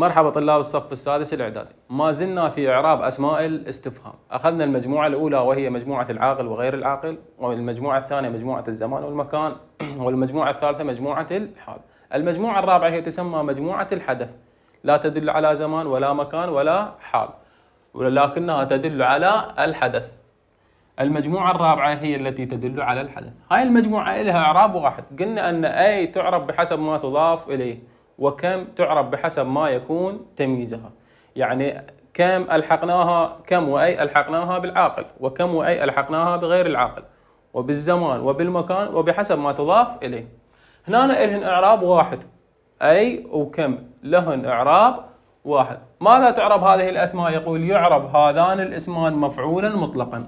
مرحبا طلاب الصف السادس الإعدادي ما زلنا في إعراب أسماء الاستفهام أخذنا المجموعة الأولى وهي مجموعة العاقل وغير العاقل والمجموعة الثانية مجموعة الزمان والمكان والمجموعة الثالثة مجموعة الحال المجموعة الرابعة هي تسمى مجموعة الحدث لا تدل على زمان ولا مكان ولا حال ولكنها تدل على الحدث المجموعة الرابعة هي التي تدل على الحدث هاي المجموعة لها إعراب واحد قلنا أن أي تعرب بحسب ما تضاف إليه وكم تعرب بحسب ما يكون تمييزها يعني كم ألحقناها كم وأي ألحقناها بالعاقل وكم وأي ألحقناها بغير العاقل وبالزمان وبالمكان وبحسب ما تضاف إليه هنا إلهن إعراب واحد أي وكم لهن إعراب واحد ماذا تعرب هذه الأسماء يقول يعرب هذان الاسمان مفعولا مطلقا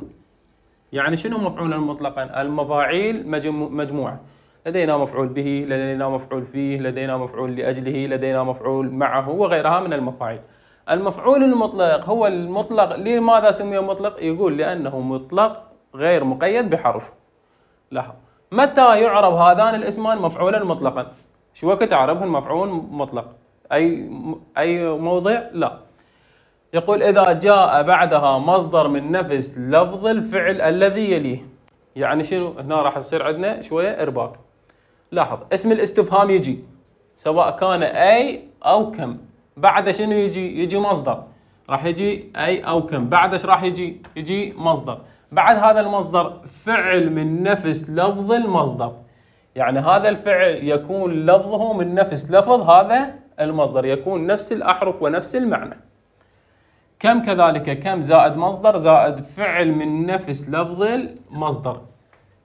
يعني شنو مفعولا مطلقا المفاعيل مجموعة لدينا مفعول به لدينا مفعول فيه لدينا مفعول لأجله لدينا مفعول معه وغيرها من المفاعيل المفعول المطلق هو المطلق لماذا سمي مطلق يقول لأنه مطلق غير مقيد بحرف لاحظ متى يعرب هذان الاسمان مفعولا مطلقا شو وقت عربه المفعول مطلق أي أي موضع لا يقول إذا جاء بعدها مصدر من نفس لفظ الفعل الذي يليه يعني شنو هنا راح تصير عندنا شوية إرباك لاحظ اسم الاستفهام يجي سواء كان اي او كم بعده شنو يجي يجي مصدر راح يجي اي او كم بعد ايش راح يجي يجي مصدر بعد هذا المصدر فعل من نفس لفظ المصدر يعني هذا الفعل يكون لفظه من نفس لفظ هذا المصدر يكون نفس الاحرف ونفس المعنى كم كذلك كم زائد مصدر زائد فعل من نفس لفظ المصدر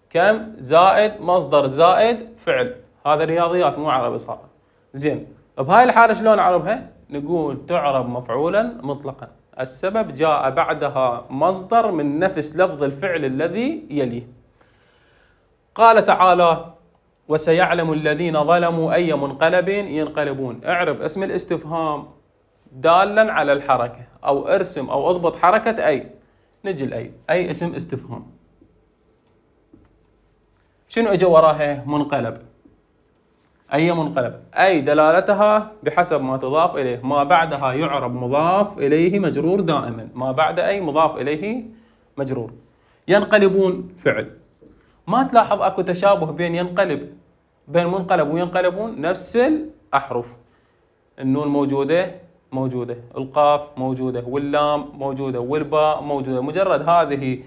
كم زائد مصدر زائد فعل هذا رياضيات مو عربي صار زين بهاي الحالة شلون نعربها؟ نقول تعرب مفعولا مطلقا السبب جاء بعدها مصدر من نفس لفظ الفعل الذي يليه قال تعالى وسيعلم الذين ظلموا أي منقلب ينقلبون اعرب اسم الاستفهام دالا على الحركة أو ارسم أو اضبط حركة أي نجي الأي أي اسم استفهام شنو اجى وراها منقلب اي منقلب اي دلالتها بحسب ما تضاف اليه ما بعدها يعرب مضاف اليه مجرور دائما ما بعد اي مضاف اليه مجرور ينقلبون فعل ما تلاحظ اكو تشابه بين ينقلب بين منقلب وينقلبون نفس الاحرف النون موجوده موجوده القاف موجوده واللام موجوده والباء موجوده مجرد هذه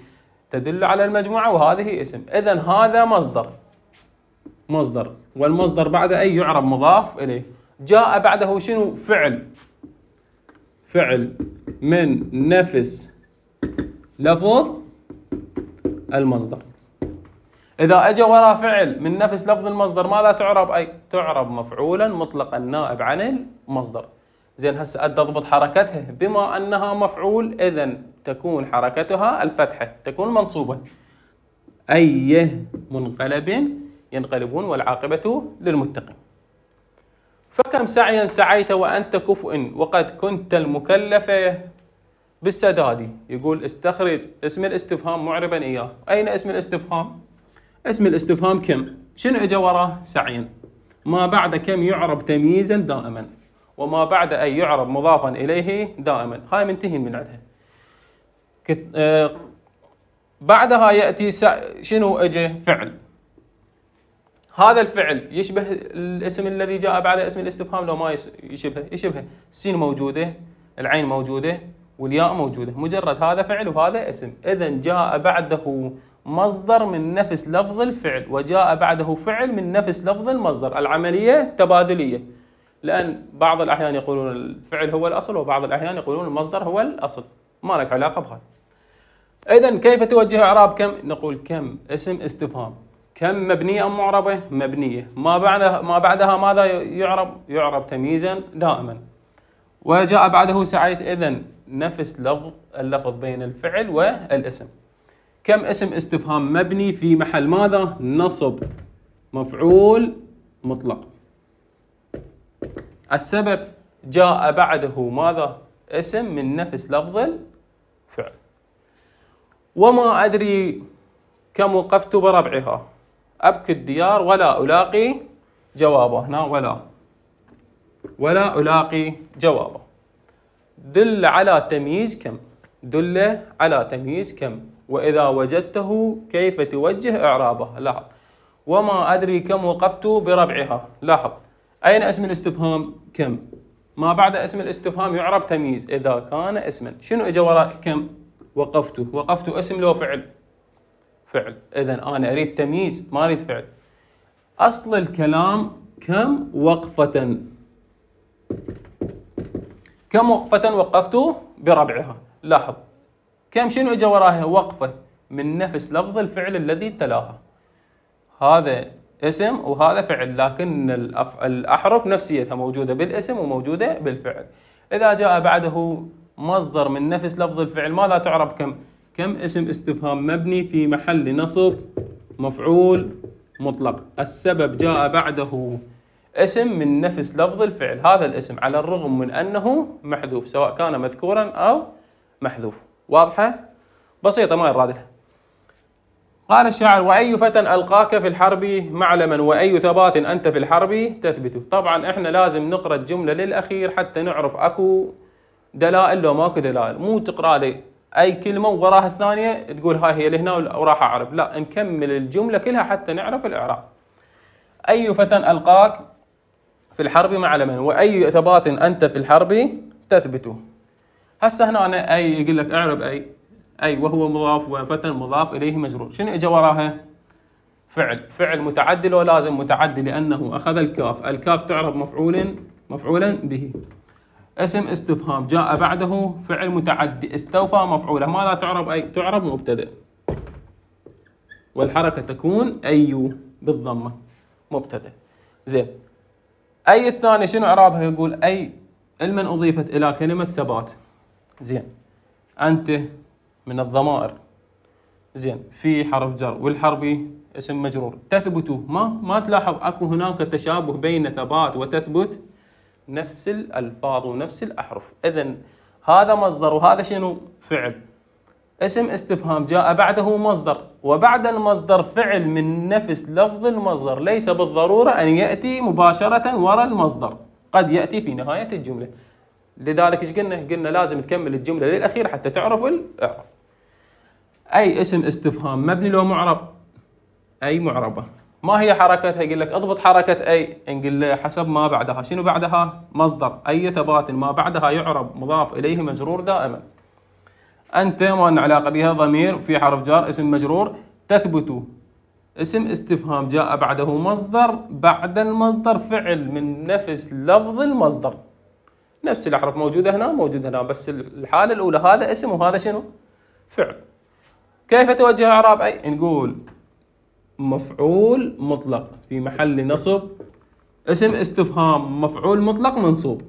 تدل على المجموعة وهذه اسم إذا هذا مصدر مصدر والمصدر بعد أي يعرب مضاف إليه جاء بعده شنو فعل فعل من نفس لفظ المصدر إذا أجى وراء فعل من نفس لفظ المصدر ماذا تعرب أي تعرب مفعولا مطلقا نائب عن المصدر زين هسه أد أضبط حركتها بما أنها مفعول إذا تكون حركتها الفتحة تكون منصوبة أي منقلب ينقلبون والعاقبة للمتقين فكم سعيا سعيت وأنت كفء وقد كنت المكلف بالسداد يقول استخرج اسم الاستفهام معربا إياه أين اسم الاستفهام؟ اسم الاستفهام كم؟ شنو اجى وراه؟ سعيا ما بعد كم يعرب تمييزا دائما وما بعد أن يعرب مضافا إليه دائما هاي منتهي من عندها آه، بعدها ياتي شنو اجى فعل هذا الفعل يشبه الاسم الذي جاء بعد اسم الاستفهام لو ما يشبه يشبه السين موجوده العين موجوده والياء موجوده مجرد هذا فعل وهذا اسم اذا جاء بعده مصدر من نفس لفظ الفعل وجاء بعده فعل من نفس لفظ المصدر العمليه تبادليه لان بعض الاحيان يقولون الفعل هو الاصل وبعض الاحيان يقولون المصدر هو الاصل ما لك علاقه بهذا اذا كيف توجه اعراب كم نقول كم اسم استفهام كم مبنيه ام معربه مبنيه ما بعدها ما بعدها ماذا يعرب يعرب تمييزا دائما وجاء بعده سعيت اذا نفس لفظ اللفظ بين الفعل والاسم كم اسم استفهام مبني في محل ماذا نصب مفعول مطلق السبب جاء بعده ماذا اسم من نفس لفظ فعل وما أدري كم وقفت بربعها أبكي الديار ولا ألاقي جوابه هنا ولا ولا ألاقي جوابه دل على تمييز كم دل على تمييز كم وإذا وجدته كيف توجه إعرابه لاحظ وما أدري كم وقفت بربعها لاحظ أين اسم الاستفهام كم ما بعد اسم الاستفهام يعرب تمييز إذا كان اسما شنو اجى وراء كم وقفت وقفت اسم لو فعل فعل إذا أنا أريد تمييز ما أريد فعل أصل الكلام كم وقفة كم وقفة وقفت بربعها لاحظ كم شنو اجى وراها وقفة من نفس لفظ الفعل الذي تلاها هذا اسم وهذا فعل لكن الأحرف نفسيتها موجودة بالاسم وموجودة بالفعل إذا جاء بعده مصدر من نفس لفظ الفعل ماذا تعرب كم؟ كم اسم استفهام مبني في محل نصب مفعول مطلق السبب جاء بعده اسم من نفس لفظ الفعل هذا الاسم على الرغم من أنه محذوف سواء كان مذكورا أو محذوف واضحة؟ بسيطة ما يراد قال الشاعر وأي فتى ألقاك في الحرب معلما وأي ثبات أنت في الحرب تثبت طبعا إحنا لازم نقرأ الجملة للأخير حتى نعرف أكو دلائل لو ماكو دلائل مو تقرأ لي أي كلمة وراها الثانية تقول هاي هي لهنا وراح أعرف لا نكمل الجملة كلها حتى نعرف الإعراب أي فتى ألقاك في الحرب معلما وأي ثبات أنت في الحرب تثبت هسه هنا أي يقول لك اعرب أي أي وهو مضاف وفتى مضاف إليه مجرور شنو إجا وراها؟ فعل فعل متعدي لو لازم متعدي لأنه أخذ الكاف الكاف تعرب مفعول مفعولا به اسم استفهام جاء بعده فعل متعدي استوفى مفعوله ماذا تعرب أي تعرب مبتدأ والحركة تكون أي بالضمة مبتدأ زين أي الثانية شنو إعرابها يقول أي المن أضيفت إلى كلمة ثبات زين أنت من الضمائر زين في حرف جر والحربي اسم مجرور تثبت ما ما تلاحظ اكو هناك تشابه بين ثبات وتثبت نفس الالفاظ ونفس الاحرف اذا هذا مصدر وهذا شنو فعل اسم استفهام جاء بعده مصدر وبعد المصدر فعل من نفس لفظ المصدر ليس بالضرورة أن يأتي مباشرة وراء المصدر قد يأتي في نهاية الجملة لذلك ايش قلنا؟ قلنا لازم تكمل الجملة للأخير حتى تعرف الإعراب أي اسم استفهام مبني لو معرب أي معربة ما هي حركتها يقول لك اضبط حركة أي نقول له حسب ما بعدها شنو بعدها مصدر أي ثبات ما بعدها يعرب مضاف إليه مجرور دائما أنت ما لنا علاقة بها ضمير في حرف جار اسم مجرور تثبت اسم استفهام جاء بعده مصدر بعد المصدر فعل من نفس لفظ المصدر نفس الأحرف موجودة هنا موجودة هنا بس الحالة الأولى هذا اسم وهذا شنو فعل كيف توجه اعراب اي نقول مفعول مطلق في محل نصب اسم استفهام مفعول مطلق منصوب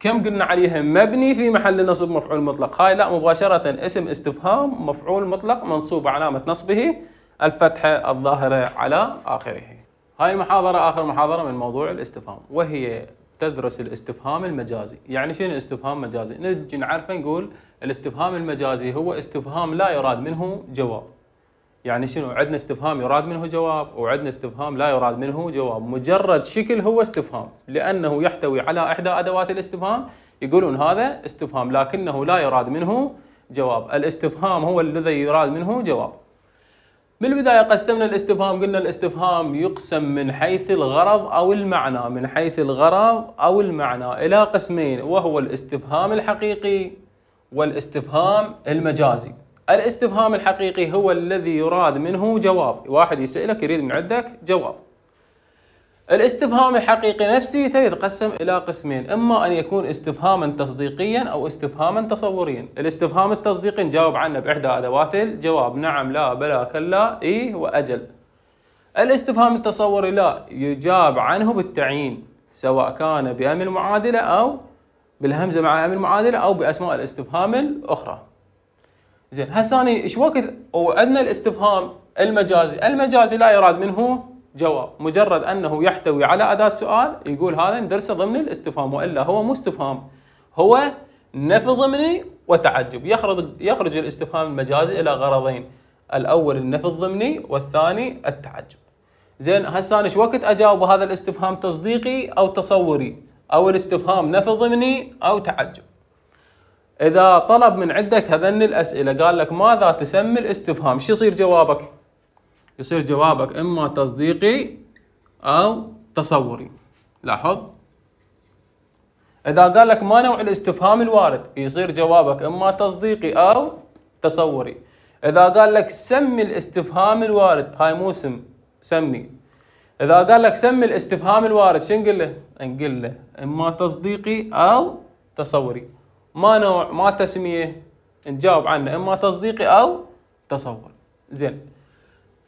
كم قلنا عليها مبني في محل نصب مفعول مطلق هاي لا مباشرة اسم استفهام مفعول مطلق منصوب علامة نصبه الفتحة الظاهرة على آخره هاي المحاضرة آخر محاضرة من موضوع الاستفهام وهي تدرس الاستفهام المجازي يعني شنو استفهام مجازي نجي نعرفه نقول الاستفهام المجازي هو استفهام لا يراد منه جواب يعني شنو عندنا استفهام يراد منه جواب وعندنا استفهام لا يراد منه جواب مجرد شكل هو استفهام لأنه يحتوي على إحدى أدوات الاستفهام يقولون هذا استفهام لكنه لا يراد منه جواب الاستفهام هو الذي يراد منه جواب من البداية قسمنا الاستفهام قلنا الاستفهام يقسم من حيث الغرض أو المعنى من حيث الغرض أو المعنى إلى قسمين وهو الاستفهام الحقيقي والاستفهام المجازي الاستفهام الحقيقي هو الذي يراد منه جواب واحد يسألك يريد من عندك جواب الاستفهام الحقيقي نفسه يتقسم إلى قسمين إما أن يكون استفهاما تصديقيا أو استفهاما تصوريا الاستفهام التصديقي نجاوب عنه بإحدى أدوات الجواب نعم لا بلا كلا إيه وأجل الاستفهام التصوري لا يجاب عنه بالتعيين سواء كان بأمر المعادله أو بالهمزة مع أمر المعادله أو بأسماء الاستفهام الأخرى زين هسه ايش وقت وعندنا الاستفهام المجازي المجازي لا يراد منه جواب مجرد أنه يحتوي على أداة سؤال يقول هذا ندرسه ضمن الاستفهام وإلا هو مو استفهام هو نفي ضمني وتعجب يخرج يخرج الاستفهام المجازي إلى غرضين الأول النفي الضمني والثاني التعجب زين هسه أنا وقت أجاوب هذا الاستفهام تصديقي أو تصوري أو الاستفهام نفي ضمني أو تعجب إذا طلب من عندك هذن الأسئلة قال لك ماذا تسمي الاستفهام شو يصير جوابك؟ يصير جوابك إما تصديقي أو تصوري لاحظ إذا قال لك ما نوع الاستفهام الوارد يصير جوابك إما تصديقي أو تصوري إذا قال لك سمي الاستفهام الوارد هاي مو سمي إذا قال لك سمي الاستفهام الوارد شو نقول له؟ نقول له إما تصديقي أو تصوري ما نوع ما تسمية نجاوب عنه إما تصديقي أو تصوري زين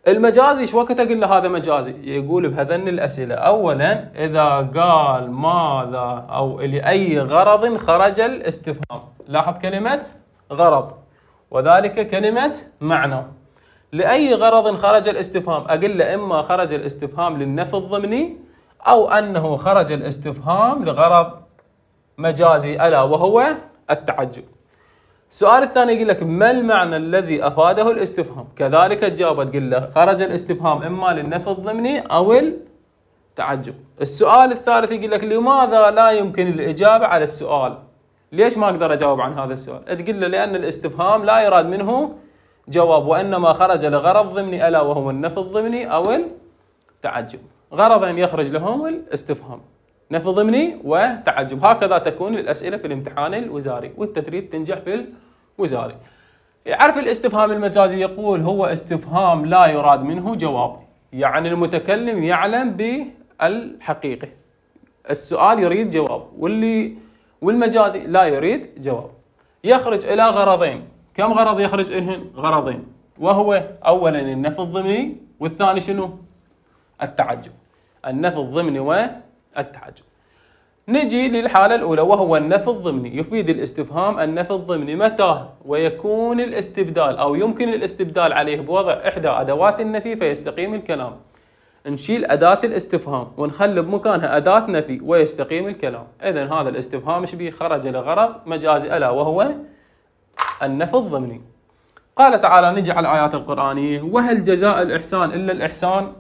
المجازي ايش وقت اقول له هذا مجازي؟ يقول بهذن الاسئله، اولا اذا قال ماذا او لاي غرض خرج الاستفهام، لاحظ كلمه غرض وذلك كلمه معنى. لاي غرض خرج الاستفهام؟ اقول له اما خرج الاستفهام للنفي الضمني او انه خرج الاستفهام لغرض مجازي الا وهو التعجب. السؤال الثاني يقول لك ما المعنى الذي افاده الاستفهام؟ كذلك الجواب تقول له خرج الاستفهام اما للنفي الضمني او التعجب. السؤال الثالث يقول لك لماذا لا يمكن الاجابه على السؤال؟ ليش ما اقدر اجاوب عن هذا السؤال؟ تقول له لان الاستفهام لا يراد منه جواب وانما خرج لغرض ضمني الا وهو النفي الضمني او التعجب. غرض ان يخرج لهم الاستفهام. نفي ضمني وتعجب، هكذا تكون الاسئله في الامتحان الوزاري والتثريب تنجح في وزاري يعرف الاستفهام المجازي يقول هو استفهام لا يراد منه جواب يعني المتكلم يعلم بالحقيقة السؤال يريد جواب واللي والمجازي لا يريد جواب يخرج إلى غرضين كم غرض يخرج إلهن؟ غرضين وهو أولا النفي الضمني والثاني شنو؟ التعجب النفي الضمني والتعجب نجي للحالة الأولى وهو النفي الضمني يفيد الاستفهام النفي الضمني متى ويكون الاستبدال أو يمكن الاستبدال عليه بوضع إحدى أدوات النفي فيستقيم الكلام نشيل أداة الاستفهام ونخلي بمكانها أداة نفي ويستقيم الكلام إذا هذا الاستفهام شبيه خرج لغرض مجازي ألا وهو النفي الضمني قال تعالى نجي على الآيات القرآنية وهل جزاء الإحسان إلا الإحسان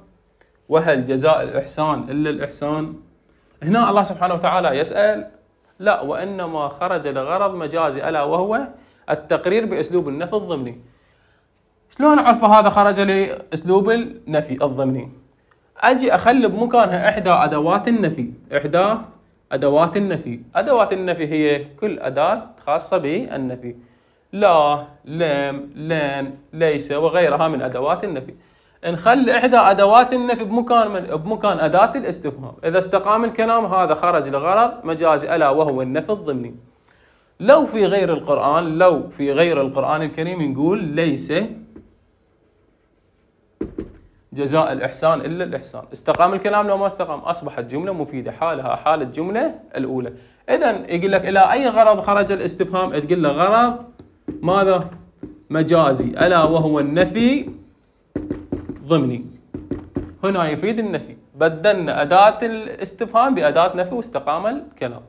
وهل جزاء الإحسان إلا الإحسان هنا الله سبحانه وتعالى يسأل لا وإنما خرج لغرض مجازي ألا وهو التقرير بأسلوب النفي الضمني شلون أعرف هذا خرج لأسلوب النفي الضمني أجي أخلي بمكانها إحدى أدوات النفي إحدى أدوات النفي أدوات النفي هي كل أداة خاصة بالنفي لا لم لن ليس وغيرها من أدوات النفي نخلي احدى ادوات النفي بمكان من بمكان اداه الاستفهام، اذا استقام الكلام هذا خرج لغرض مجازي الا وهو النفي الضمني. لو في غير القران لو في غير القران الكريم نقول ليس جزاء الإحسان إلا الإحسان استقام الكلام لو ما استقام أصبحت جملة مفيدة حالها حال الجملة الأولى إذا يقول لك إلى أي غرض خرج الاستفهام تقول له غرض ماذا مجازي ألا وهو النفي ضمني هنا يفيد النفي بدلنا أداة الاستفهام بأداة نفي واستقام الكلام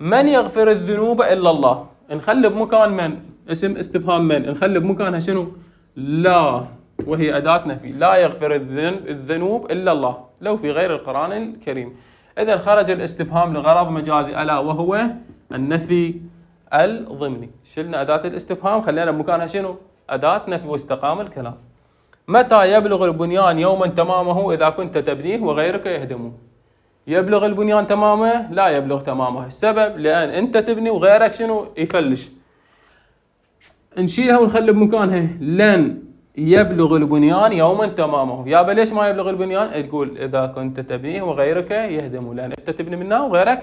من يغفر الذنوب إلا الله نخلي بمكان من اسم استفهام من نخلي بمكانها شنو لا وهي أداة نفي لا يغفر الذنوب إلا الله لو في غير القرآن الكريم إذا خرج الاستفهام لغرض مجازي ألا وهو النفي الضمني شلنا أداة الاستفهام خلينا بمكانها شنو أداة نفي واستقام الكلام متى يبلغ البنيان يوما تمامه إذا كنت تبنيه وغيرك يهدمه يبلغ البنيان تمامه لا يبلغ تمامه السبب لأن أنت تبني وغيرك شنو يفلش نشيلها ونخلي بمكانها لن يبلغ البنيان يوما تمامه يابا ليش ما يبلغ البنيان تقول إذا كنت تبنيه وغيرك يهدمه لأن أنت تبني منه وغيرك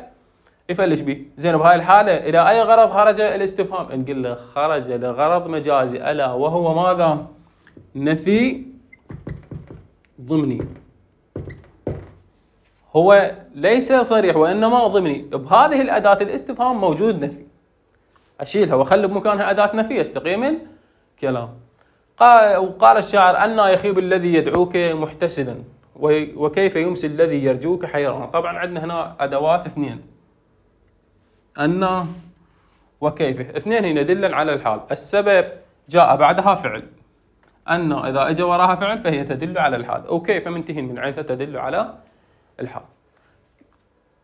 يفلش به زين بهاي الحالة إلى أي غرض خرج الاستفهام نقول له خرج لغرض مجازي ألا وهو ماذا نفي ضمني هو ليس صريح وانما ضمني بهذه الاداه الاستفهام موجود نفي اشيلها واخلي بمكانها اداه نفي يستقيم الكلام وقال الشاعر أنا يخيب الذي يدعوك محتسبا وكيف يمسي الذي يرجوك حيران طبعا عندنا هنا أدوات اثنين أنا وكيف اثنين هنا دلا على الحال السبب جاء بعدها فعل أنه إذا إجا وراها فعل فهي تدل على الحال أوكي فمنتهي من عيثة تدل على الحال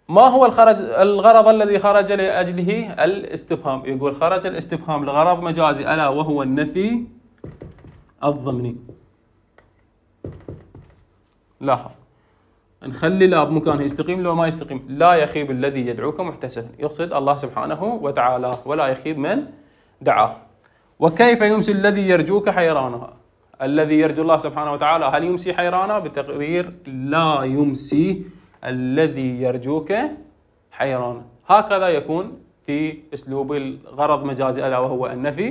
ما هو الخرج الغرض الذي خرج لأجله الاستفهام يقول خرج الاستفهام لغرض مجازي ألا وهو النفي الضمني لاحظ نخلي لا بمكانه يستقيم لو ما يستقيم لا يخيب الذي يدعوك محتسبا يقصد الله سبحانه وتعالى ولا يخيب من دعاه وكيف يمسي الذي يرجوك حيرانها الذي يرجو الله سبحانه وتعالى هل يمسي حيرانا بالتقدير لا يمسي الذي يرجوك حيرانا هكذا يكون في اسلوب الغرض مجازي الا وهو النفي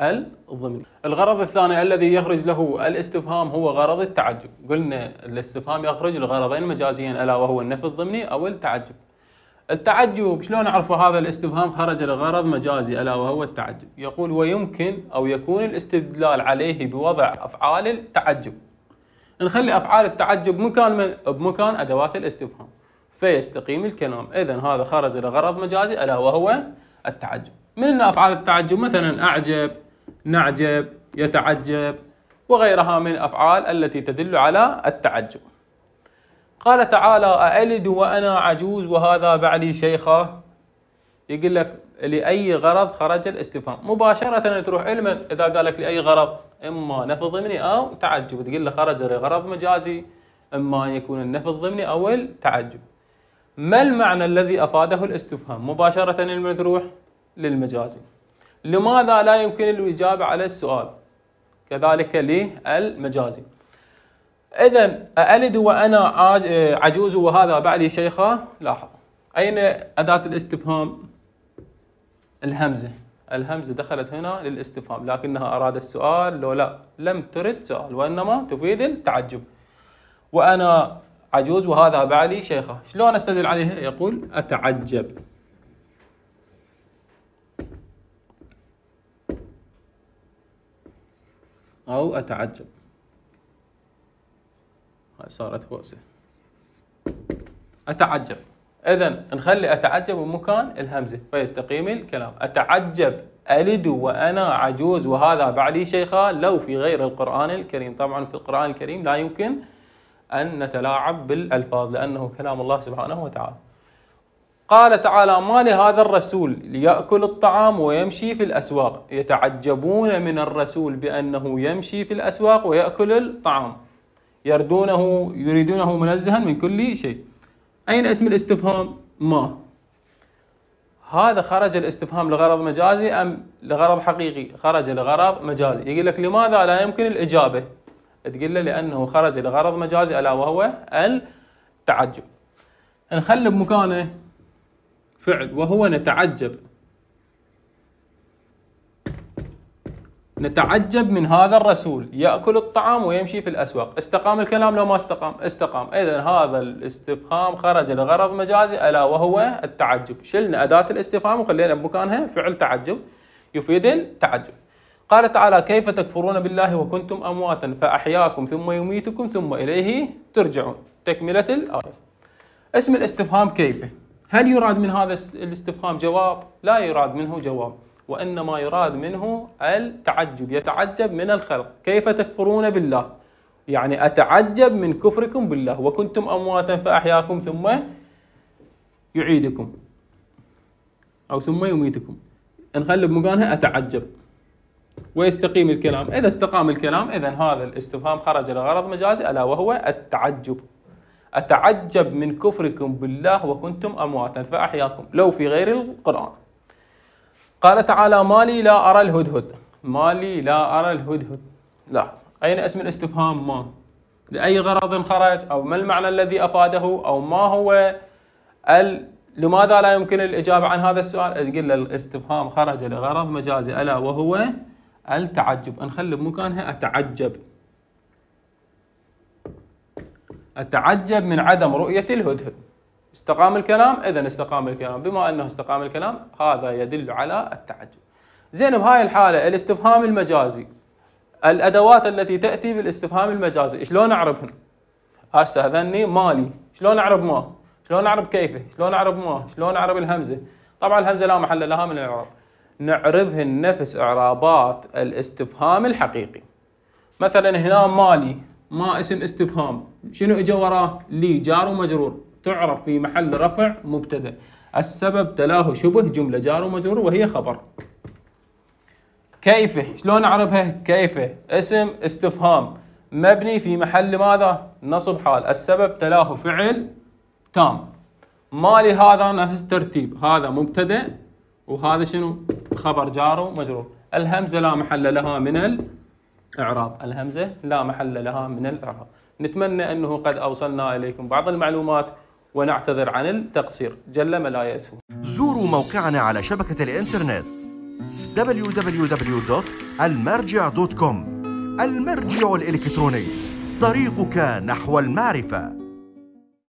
الضمني. الغرض الثاني الذي يخرج له الاستفهام هو غرض التعجب، قلنا الاستفهام يخرج لغرضين مجازيين الا وهو النفي الضمني او التعجب. التعجب شلون عرفوا هذا الاستفهام خرج لغرض مجازي ألا وهو التعجب يقول ويمكن أو يكون الاستدلال عليه بوضع أفعال التعجب نخلي أفعال التعجب مكان من بمكان أدوات الاستفهام فيستقيم الكلام إذا هذا خرج لغرض مجازي ألا وهو التعجب من أفعال التعجب مثلا أعجب نعجب يتعجب وغيرها من الأفعال التي تدل على التعجب قال تعالى أألد وأنا عجوز وهذا بعلي شيخة يقول لك لأي غرض خرج الاستفهام مباشرة تروح علما إذا قال لك لأي غرض إما نفي ضمني أو تعجب تقول له خرج لغرض مجازي إما أن يكون النفي الضمني أو التعجب ما المعنى الذي أفاده الاستفهام مباشرة لما تروح للمجازي لماذا لا يمكن الإجابة على السؤال كذلك للمجازي إذا ألد وأنا آه، عجوز وهذا بعدي شيخة لاحظ أين أداة الاستفهام الهمزة الهمزة دخلت هنا للاستفهام لكنها أراد السؤال لو لا لم ترد سؤال وإنما تفيد التعجب وأنا عجوز وهذا بعدي شيخة شلون أستدل عليها يقول أتعجب أو أتعجب هاي صارت بؤسه اتعجب اذا نخلي اتعجب بمكان الهمزه فيستقيم الكلام اتعجب ألد وأنا عجوز وهذا بعدي شيخا لو في غير القرآن الكريم طبعا في القرآن الكريم لا يمكن أن نتلاعب بالألفاظ لأنه كلام الله سبحانه وتعالى قال تعالى ما لهذا الرسول ليأكل الطعام ويمشي في الأسواق يتعجبون من الرسول بأنه يمشي في الأسواق ويأكل الطعام يردونه يريدونه منزها من كل شيء أين اسم الاستفهام ما هذا خرج الاستفهام لغرض مجازي أم لغرض حقيقي خرج لغرض مجازي يقول لك لماذا لا يمكن الإجابة تقول له لأنه خرج لغرض مجازي ألا وهو التعجب نخلي بمكانه فعل وهو نتعجب نتعجب من هذا الرسول يأكل الطعام ويمشي في الأسواق استقام الكلام لو ما استقام استقام إذا هذا الاستفهام خرج لغرض مجازي ألا وهو التعجب شلنا أداة الاستفهام وخلينا بمكانها فعل تعجب يفيد التعجب قال تعالى كيف تكفرون بالله وكنتم أمواتا فأحياكم ثم يميتكم ثم إليه ترجعون تكملة الآية اسم الاستفهام كيف هل يراد من هذا الاستفهام جواب لا يراد منه جواب وإنما يراد منه التعجب يتعجب من الخلق كيف تكفرون بالله يعني أتعجب من كفركم بالله وكنتم أمواتا فأحياكم ثم يعيدكم أو ثم يميتكم نخلي بمكانها أتعجب ويستقيم الكلام إذا استقام الكلام إذا هذا الاستفهام خرج لغرض مجازي ألا وهو التعجب أتعجب من كفركم بالله وكنتم أمواتا فأحياكم لو في غير القرآن قال تعالى ما لي لا أرى الهدهد ما لي لا أرى الهدهد لا أين اسم الاستفهام ما لأي غرض خرج أو ما المعنى الذي أفاده أو ما هو ال... لماذا لا يمكن الإجابة عن هذا السؤال تقول الاستفهام خرج لغرض مجازي ألا وهو التعجب نخلي بمكانها أتعجب أتعجب من عدم رؤية الهدهد استقام الكلام اذا استقام الكلام بما انه استقام الكلام هذا يدل على التعجب زين بهاي الحاله الاستفهام المجازي الادوات التي تاتي بالاستفهام المجازي شلون اعربهن هسه هذني مالي شلون اعرب ما شلون اعرب كيفه شلون اعرب ما شلون اعرب الهمزه طبعا الهمزه لا محل لها من الاعراب نعربهن نفس اعرابات الاستفهام الحقيقي مثلا هنا مالي ما اسم استفهام شنو اجى وراه لي جار ومجرور تعرف في محل رفع مبتدأ السبب تلاه شبه جملة جار ومجرور وهي خبر كيفه شلون أعرفها كيفه اسم استفهام مبني في محل ماذا نصب حال السبب تلاه فعل تام ما لهذا نفس الترتيب هذا مبتدأ وهذا شنو خبر جار ومجرور الهمزة لا محل لها من الإعراب الهمزة لا محل لها من الإعراب نتمنى أنه قد أوصلنا إليكم بعض المعلومات ونعتذر عن التقصير جل ملايئته زوروا موقعنا على شبكة الإنترنت www.almarja.com المرجع الإلكتروني طريقك نحو المعرفة